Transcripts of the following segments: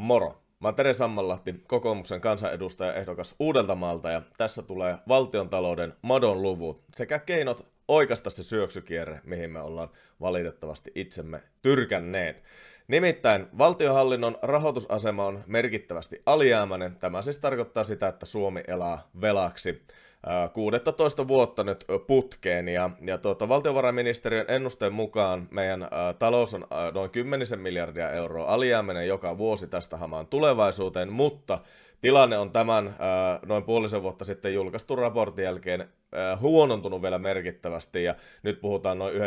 Moro! Mä oon Tere Sammanlahti, kokoomuksen kansanedustaja ehdokas Uudeltamaalta ja tässä tulee valtiontalouden madon luvut sekä keinot oikasta se syöksykierre, mihin me ollaan valitettavasti itsemme tyrkänneet. Nimittäin valtiohallinnon rahoitusasema on merkittävästi alijäämäinen. Tämä siis tarkoittaa sitä, että Suomi elää velaksi. 16 äh, vuotta nyt putkeen ja, ja tuota, valtiovarainministeriön ennusteen mukaan meidän ä, äh, talous on ä, äh, noin 10 miljardia euroa alijäämäinen joka vuosi tästä hamaan tulevaisuuteen, mutta tilanne on tämän äh, noin puolisen vuotta sitten julkaistun raportin jälkeen äh, huonontunut vielä merkittävästi ja nyt puhutaan noin 11-12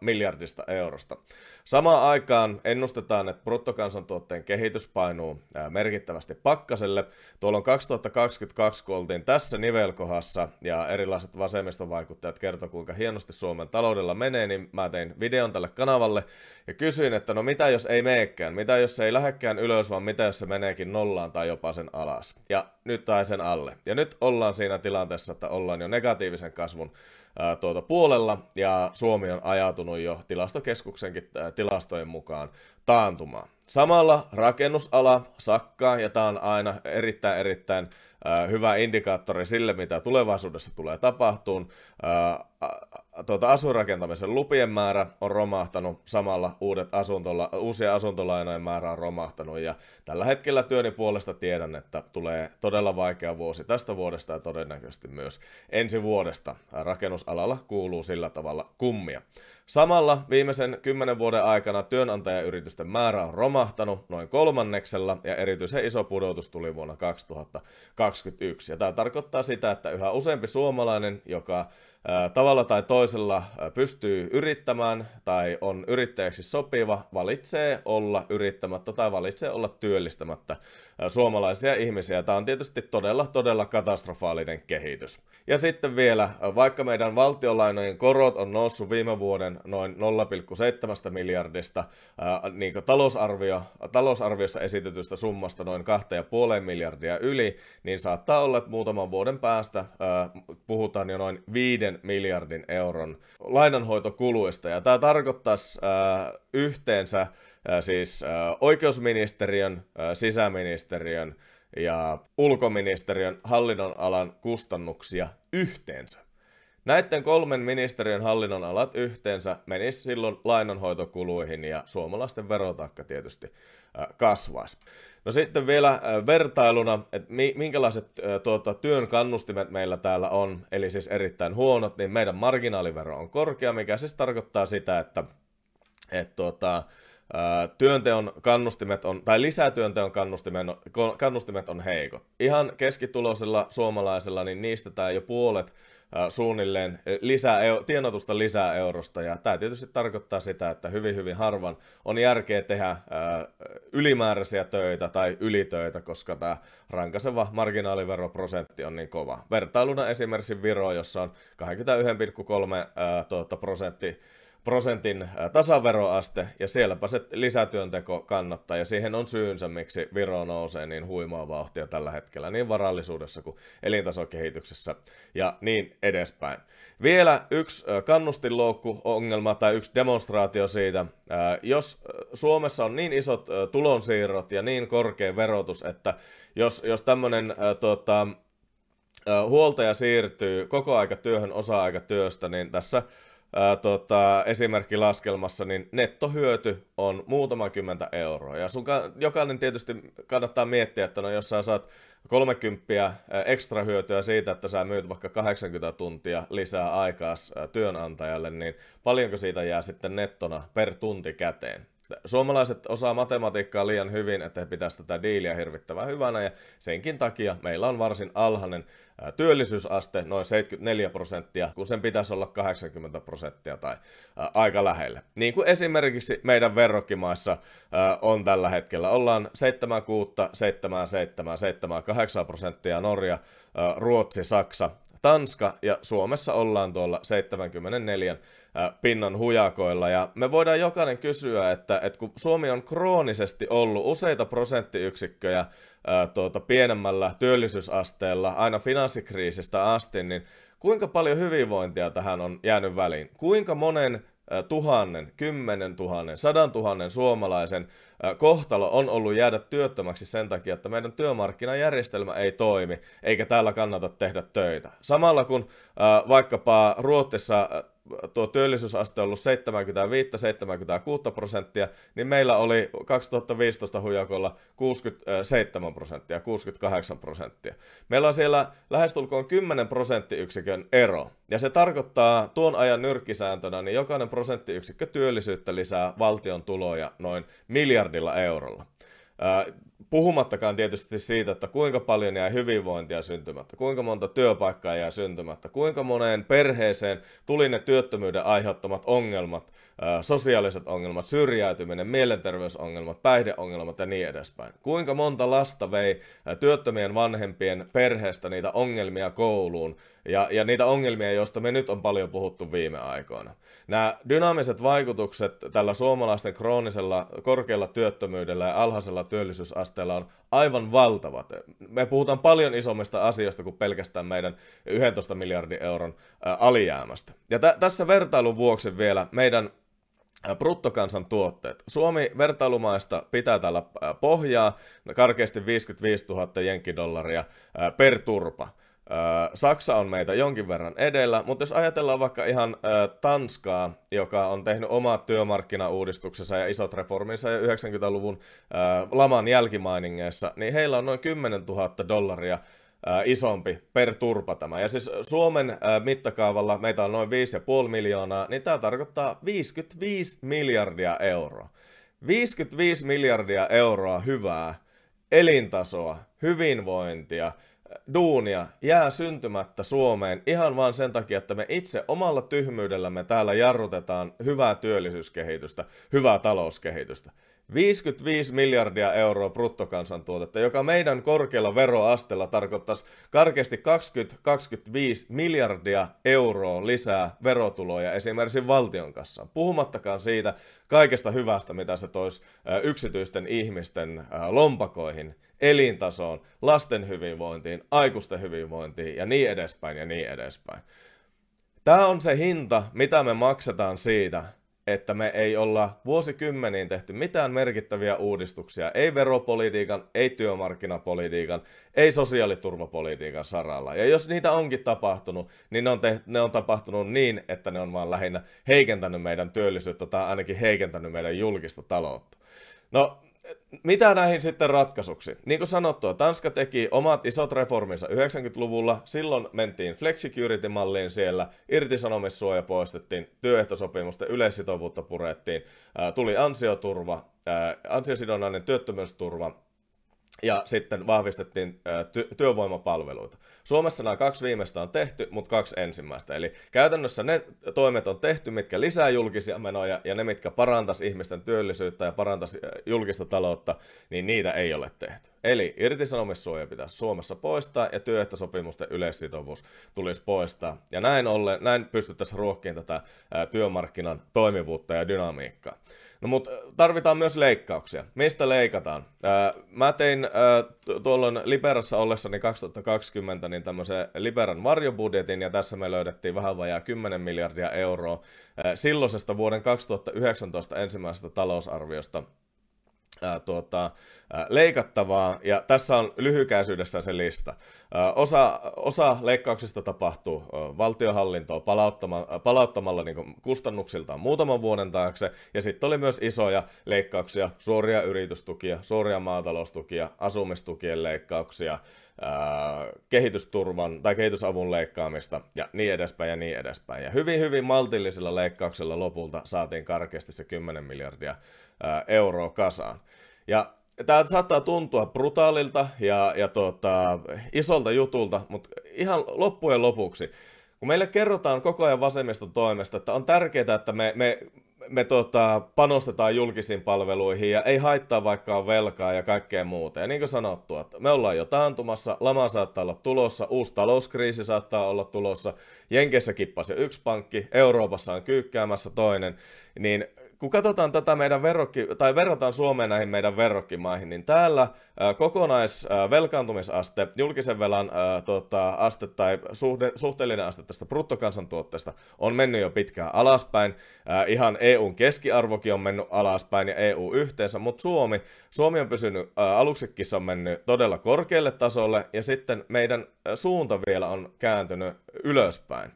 miljardista eurosta. Samaan aikaan ennustetaan, että bruttokansantuotteen kehitys painuu äh, merkittävästi pakkaselle. Tuolla on 2022, kun oltiin tässä nivelkohassa ja erilaiset vasemmistovaikuttajat kertoi, kuinka hienosti Suomen taloudella menee, niin mä tein videon tälle kanavalle ja kysyin, että no mitä jos ei meekään, mitä jos se ei lähekään ylös, vaan mitä jos se meneekin nolla nollaan tai jopa sen alas. Ja nyt tai sen alle. Ja nyt ollaan siinä tilanteessa, että ollaan jo negatiivisen kasvun ää, tuota puolella, ja Suomi on ajautunut jo tilastokeskuksenkin ää, tilastojen mukaan taantumaan. Samalla rakennusala sakkaa, ja tämä on aina erittäin erittäin äh, hyvä indikaattori sille, mitä tulevaisuudessa tulee tapahtuun. Äh, tuota, asuinrakentamisen lupien määrä on romahtanut, samalla uudet asuntola, uusien asuntolainojen määrä on romahtanut, ja tällä hetkellä työni puolesta tiedän, että tulee todella vaikea vuosi tästä vuodesta ja todennäköisesti myös ensi vuodesta. Rakennusalalla kuuluu sillä tavalla kummia. Samalla viimeisen kymmenen vuoden aikana työnantajayritysten määrä on romahtanut, romahtanut noin kolmanneksella ja erityisen iso pudotus tuli vuonna 2021. Ja tämä tarkoittaa sitä, että yhä useampi suomalainen, joka tavalla tai toisella pystyy yrittämään tai on yrittäjäksi sopiva, valitsee olla yrittämättä tai valitsee olla työllistämättä suomalaisia ihmisiä. Tämä on tietysti todella, todella katastrofaalinen kehitys. Ja sitten vielä, vaikka meidän valtionlainojen korot on noussut viime vuoden noin 0,7 miljardista, niin kuin talousarvio, talousarviossa esitetystä summasta noin 2,5 miljardia yli, niin saattaa olla, että muutaman vuoden päästä puhutaan jo noin 5 kahden miljardin euron lainanhoitokuluista. Ja tämä tarkoittaisi äh, yhteensä äh, siis äh, oikeusministeriön, äh, sisäministeriön ja ulkoministeriön hallinnonalan kustannuksia yhteensä. Näiden kolmen ministeriön alat yhteensä menisi silloin lainanhoitokuluihin ja suomalaisten verotaakka tietysti kasvaisi. No sitten vielä vertailuna, että minkälaiset tuota, työn kannustimet meillä täällä on, eli siis erittäin huonot, niin meidän marginaalivero on korkea, mikä siis tarkoittaa sitä, että, että tuota, työnteon kannustimet on, tai lisätyönteon kannustimet on, kannustimet on heikot. Ihan keskituloisella suomalaisella, niin niistä tämä jo puolet suunnilleen lisää, tienotusta lisää eurosta. Ja tämä tietysti tarkoittaa sitä, että hyvin hyvin harvan on järkeä tehdä ylimääräisiä töitä tai ylitöitä, koska tämä rankaseva marginaaliveroprosentti on niin kova. Vertailuna esimerkiksi Viro, jossa on 21,3 tuota, prosentti prosentin äh, tasaveroaste, ja sielläpä se lisätyönteko kannattaa, ja siihen on syynsä, miksi Viro nousee niin huimaa vauhtia tällä hetkellä, niin varallisuudessa kuin elintasokehityksessä, ja niin edespäin. Vielä yksi äh, kannustinloukkuongelma tai yksi demonstraatio siitä, äh, jos Suomessa on niin isot tulonsiirrot ja niin korkea verotus, että jos, jos tämmöinen tota, huoltaja siirtyy koko aika työhön osa-aikatyöstä, niin tässä ää, tota, laskelmassa, niin nettohyöty on muutama kymmentä euroa. Ja sun ka- jokainen tietysti kannattaa miettiä, että no jos sä saat 30 ekstra hyötyä siitä, että sä myyt vaikka 80 tuntia lisää aikaa työnantajalle, niin paljonko siitä jää sitten nettona per tunti käteen? Suomalaiset osaa matematiikkaa liian hyvin, että he pitäisi tätä diiliä hirvittävän hyvänä ja senkin takia meillä on varsin alhainen työllisyysaste, noin 74 prosenttia, kun sen pitäisi olla 80 prosenttia tai aika lähellä. Niin kuin esimerkiksi meidän verrokkimaissa on tällä hetkellä, ollaan 76, 77, 78 prosenttia Norja, Ruotsi, Saksa, Tanska ja Suomessa ollaan tuolla 74 pinnan hujakoilla. Ja me voidaan jokainen kysyä, että, että kun Suomi on kroonisesti ollut useita prosenttiyksikköjä ää, tuota, pienemmällä työllisyysasteella aina finanssikriisistä asti, niin kuinka paljon hyvinvointia tähän on jäänyt väliin? Kuinka monen ää, tuhannen, kymmenen tuhannen, sadan tuhannen suomalaisen ää, kohtalo on ollut jäädä työttömäksi sen takia, että meidän työmarkkinajärjestelmä ei toimi, eikä täällä kannata tehdä töitä. Samalla kun vaikkapa Ruotsissa tuo työllisyysaste on ollut 75-76 prosenttia, niin meillä oli 2015 huijakolla 67 prosenttia, 68 prosenttia. Meillä on siellä lähestulkoon 10 prosenttiyksikön ero, ja se tarkoittaa tuon ajan nyrkkisääntönä, niin jokainen prosenttiyksikkö työllisyyttä lisää valtion tuloja noin miljardilla eurolla puhumattakaan tietysti siitä, että kuinka paljon jää hyvinvointia syntymättä, kuinka monta työpaikkaa jää syntymättä, kuinka moneen perheeseen tuli ne työttömyyden aiheuttamat ongelmat, sosiaaliset ongelmat, syrjäytyminen, mielenterveysongelmat, päihdeongelmat ja niin edespäin. Kuinka monta lasta vei työttömien vanhempien perheestä niitä ongelmia kouluun, ja, ja niitä ongelmia, joista me nyt on paljon puhuttu viime aikoina. Nämä dynaamiset vaikutukset tällä suomalaisten kroonisella korkealla työttömyydellä ja alhaisella työllisyysasteella on aivan valtavat. Me puhutaan paljon isommista asioista kuin pelkästään meidän 11 miljardin euron alijäämästä. Ja t- tässä vertailun vuoksi vielä meidän bruttokansantuotteet. Suomi vertailumaista pitää tällä pohjaa karkeasti 55 000 jenkkidollaria per turpa. Saksa on meitä jonkin verran edellä, mutta jos ajatellaan vaikka ihan Tanskaa, joka on tehnyt omat työmarkkinauudistuksensa ja isot reforminsa ja 90-luvun laman jälkimainingeissa, niin heillä on noin 10 000 dollaria isompi per turpa tämä. Ja siis Suomen mittakaavalla meitä on noin 5,5 miljoonaa, niin tämä tarkoittaa 55 miljardia euroa. 55 miljardia euroa hyvää elintasoa, hyvinvointia, duunia jää syntymättä Suomeen ihan vain sen takia, että me itse omalla tyhmyydellämme täällä jarrutetaan hyvää työllisyyskehitystä, hyvää talouskehitystä. 55 miljardia euroa bruttokansantuotetta, joka meidän korkealla veroasteella tarkoittaisi karkeasti 20-25 miljardia euroa lisää verotuloja esimerkiksi valtion kanssa. Puhumattakaan siitä kaikesta hyvästä, mitä se toisi yksityisten ihmisten lompakoihin elintasoon, lasten hyvinvointiin, aikuisten hyvinvointiin ja niin edespäin ja niin edespäin. Tämä on se hinta, mitä me maksetaan siitä, että me ei olla vuosikymmeniin tehty mitään merkittäviä uudistuksia, ei veropolitiikan, ei työmarkkinapolitiikan, ei sosiaaliturvapolitiikan saralla. Ja jos niitä onkin tapahtunut, niin ne on, te- ne on tapahtunut niin, että ne on vaan lähinnä heikentänyt meidän työllisyyttä tai ainakin heikentänyt meidän julkista taloutta. No, mitä näihin sitten ratkaisuksi? Niin kuin sanottua, Tanska teki omat isot reforminsa 90-luvulla, silloin mentiin flexicurity-malliin siellä, irtisanomissuoja poistettiin, työehtosopimusten yleissitovuutta purettiin, tuli ansioturva, ansiosidonnainen työttömyysturva, ja sitten vahvistettiin ty- työvoimapalveluita. Suomessa nämä kaksi viimeistä on tehty, mutta kaksi ensimmäistä. Eli käytännössä ne toimet on tehty, mitkä lisää julkisia menoja ja ne, mitkä parantaisi ihmisten työllisyyttä ja parantaisi julkista taloutta, niin niitä ei ole tehty. Eli irtisanomissuoja pitäisi Suomessa poistaa ja työehtosopimusten yleissitovuus tulisi poistaa. Ja näin, ollen, näin pystyttäisiin ruokkiin tätä työmarkkinan toimivuutta ja dynamiikkaa. No mutta tarvitaan myös leikkauksia. Mistä leikataan? mä tein tuolloin Liberassa ollessani 2020 niin tämmöisen Liberan varjobudjetin ja tässä me löydettiin vähän vajaa 10 miljardia euroa silloisesta vuoden 2019 ensimmäisestä talousarviosta äh, tuota, äh, leikattavaa, ja tässä on lyhykäisyydessä se lista. Äh, osa, osa leikkauksista tapahtuu äh, valtiohallintoa palauttama, äh, palauttamalla niin kustannuksiltaan muutaman vuoden taakse, ja sitten oli myös isoja leikkauksia, suoria yritystukia, suoria maataloustukia, asumistukien leikkauksia, Äh, kehitysturvan tai kehitysavun leikkaamista ja niin edespäin ja niin edespäin. Ja hyvin, hyvin maltillisella leikkauksella lopulta saatiin karkeasti se 10 miljardia äh, euroa kasaan. Ja tämä saattaa tuntua brutaalilta ja, ja tota, isolta jutulta, mutta ihan loppujen lopuksi, kun meille kerrotaan koko ajan vasemmiston toimesta, että on tärkeää, että me, me me tota, panostetaan julkisiin palveluihin ja ei haittaa vaikka on velkaa ja kaikkea muuta. Ja niin kuin sanottu, että me ollaan jo taantumassa, lama saattaa olla tulossa, uusi talouskriisi saattaa olla tulossa, Jenkessä kippasi yksi pankki, Euroopassa on kyykkäämässä toinen, niin kun katsotaan tätä meidän verrokki, tai verrataan Suomeen näihin meidän verrokkimaihin, niin täällä äh, kokonaisvelkaantumisaste, äh, julkisen velan äh, tota, aste tai suhde, suhteellinen aste tästä bruttokansantuotteesta on mennyt jo pitkään alaspäin. Ihan EUn keskiarvokin on mennyt alaspäin ja EU yhteensä, mutta Suomi, Suomi on pysynyt, aluksikin on mennyt todella korkealle tasolle ja sitten meidän suunta vielä on kääntynyt ylöspäin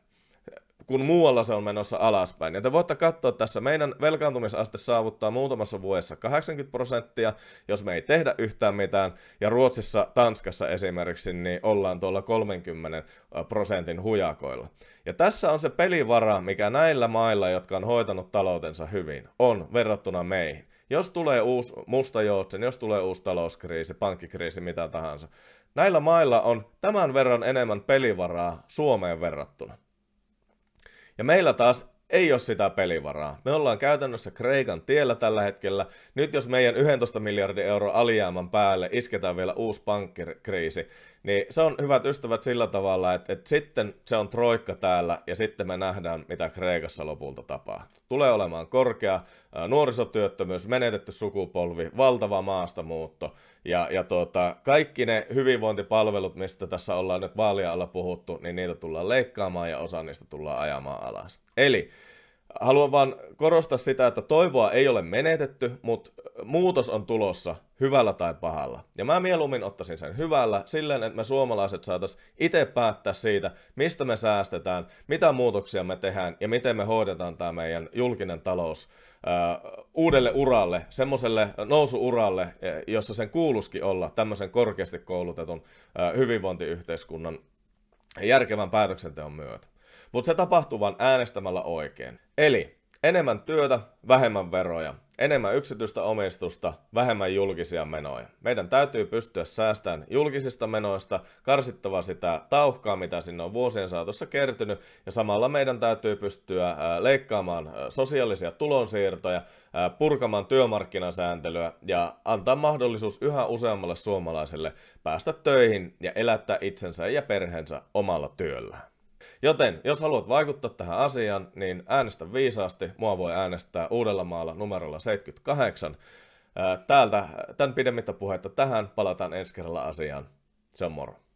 kun muualla se on menossa alaspäin. Ja te voitte katsoa tässä, meidän velkaantumisaste saavuttaa muutamassa vuodessa 80 prosenttia, jos me ei tehdä yhtään mitään. Ja Ruotsissa, Tanskassa esimerkiksi, niin ollaan tuolla 30 prosentin hujakoilla. Ja tässä on se pelivara, mikä näillä mailla, jotka on hoitanut taloutensa hyvin, on verrattuna meihin. Jos tulee uusi musta joutsen, jos tulee uusi talouskriisi, pankkikriisi, mitä tahansa, näillä mailla on tämän verran enemmän pelivaraa Suomeen verrattuna. Ja meillä taas ei ole sitä pelivaraa. Me ollaan käytännössä Kreikan tiellä tällä hetkellä. Nyt jos meidän 11 miljardin euro alijäämän päälle isketään vielä uusi pankkikriisi, niin se on hyvät ystävät sillä tavalla, että, että sitten se on troikka täällä ja sitten me nähdään, mitä Kreikassa lopulta tapahtuu tulee olemaan korkea, nuorisotyöttömyys, menetetty sukupolvi, valtava maastamuutto ja, ja tuota, kaikki ne hyvinvointipalvelut, mistä tässä ollaan nyt vaalia alla puhuttu, niin niitä tullaan leikkaamaan ja osa niistä tullaan ajamaan alas. Eli haluan vaan korostaa sitä, että toivoa ei ole menetetty, mutta muutos on tulossa hyvällä tai pahalla. Ja mä mieluummin ottaisin sen hyvällä, silleen, että me suomalaiset saataisiin itse päättää siitä, mistä me säästetään, mitä muutoksia me tehdään ja miten me hoidetaan tämä meidän julkinen talous äh, uudelle uralle, semmoiselle nousuuralle, eh, jossa sen kuuluskin olla tämmöisen korkeasti koulutetun äh, hyvinvointiyhteiskunnan järkevän päätöksenteon myötä. Mutta se tapahtuu vain äänestämällä oikein. Eli enemmän työtä, vähemmän veroja, enemmän yksityistä omistusta, vähemmän julkisia menoja. Meidän täytyy pystyä säästämään julkisista menoista, karsittava sitä tauhkaa, mitä sinne on vuosien saatossa kertynyt, ja samalla meidän täytyy pystyä leikkaamaan sosiaalisia tulonsiirtoja, purkamaan työmarkkinasääntelyä ja antaa mahdollisuus yhä useammalle suomalaiselle päästä töihin ja elättää itsensä ja perheensä omalla työllään. Joten, jos haluat vaikuttaa tähän asiaan, niin äänestä viisaasti. Mua voi äänestää Uudellamaalla numerolla 78. Täältä, tämän pidemmittä puhetta tähän, palataan ensi kerralla asiaan. Se on moro.